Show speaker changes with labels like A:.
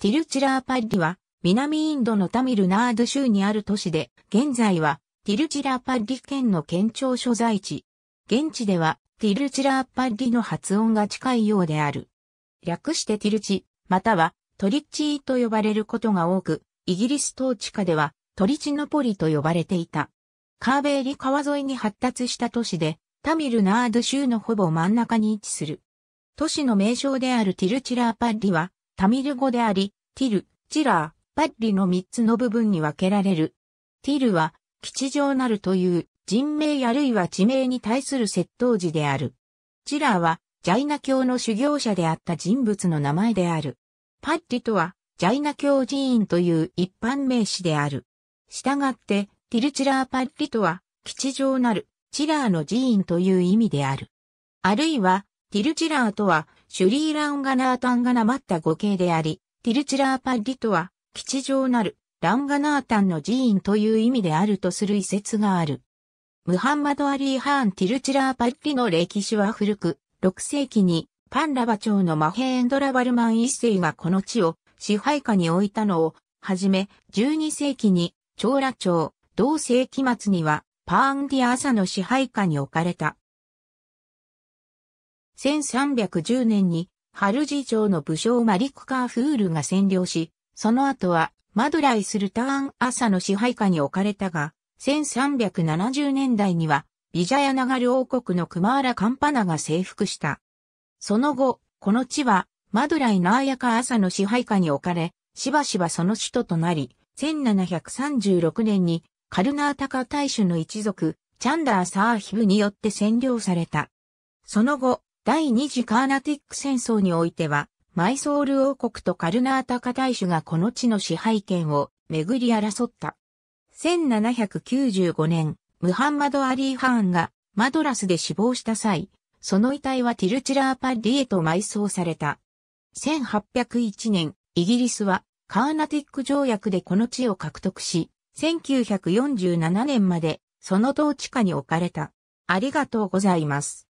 A: ティルチラーパッリは、南インドのタミルナード州にある都市で、現在は、ティルチラーパッリ県の県庁所在地。現地では、ティルチラーパッリの発音が近いようである。略してティルチ、または、トリッチーと呼ばれることが多く、イギリス統治下では、トリチノポリと呼ばれていた。カーベーリ川沿いに発達した都市で、タミルナード州のほぼ真ん中に位置する。都市の名称であるティルチラーパッリは、タミル語であり、ティル、チラー、パッリの三つの部分に分けられる。ティルは、吉祥なるという人名あるいは地名に対する窃盗時である。チラーは、ジャイナ教の修行者であった人物の名前である。パッリとは、ジャイナ教寺院という一般名詞である。したがって、ティルチラーパッリとは、吉祥なる、チラーの寺院という意味である。あるいは、ティルチラーとは、シュリーランガナータンガナマッタ語形であり、ティルチラーパッリとは、基地上なる、ランガナータンの寺院という意味であるとする遺説がある。ムハンマド・アリー・ハーン・ティルチラーパッリの歴史は古く、6世紀に、パンラバ朝のマヘーンドラバルマン一世がこの地を支配下に置いたのを、はじめ、12世紀に、チョーラ朝、同世紀末には、パーンディア朝の支配下に置かれた。1310年にハルジ城の武将マリク・カーフールが占領し、その後はマドライ・スルターン・アサの支配下に置かれたが、1370年代にはビジャヤナガル王国のクマーラ・カンパナが征服した。その後、この地はマドライ・ナーヤカ・アサの支配下に置かれ、しばしばその首都となり、1736年にカルナータカ大主の一族、チャンダー・サーヒブによって占領された。その後、第二次カーナティック戦争においては、マイソール王国とカルナータカ大衆がこの地の支配権をめぐり争った。1795年、ムハンマド・アリー・ハーンがマドラスで死亡した際、その遺体はティルチラーパッリへと埋葬された。1801年、イギリスはカーナティック条約でこの地を獲得し、1947年までその統治下に置かれた。ありがとうございます。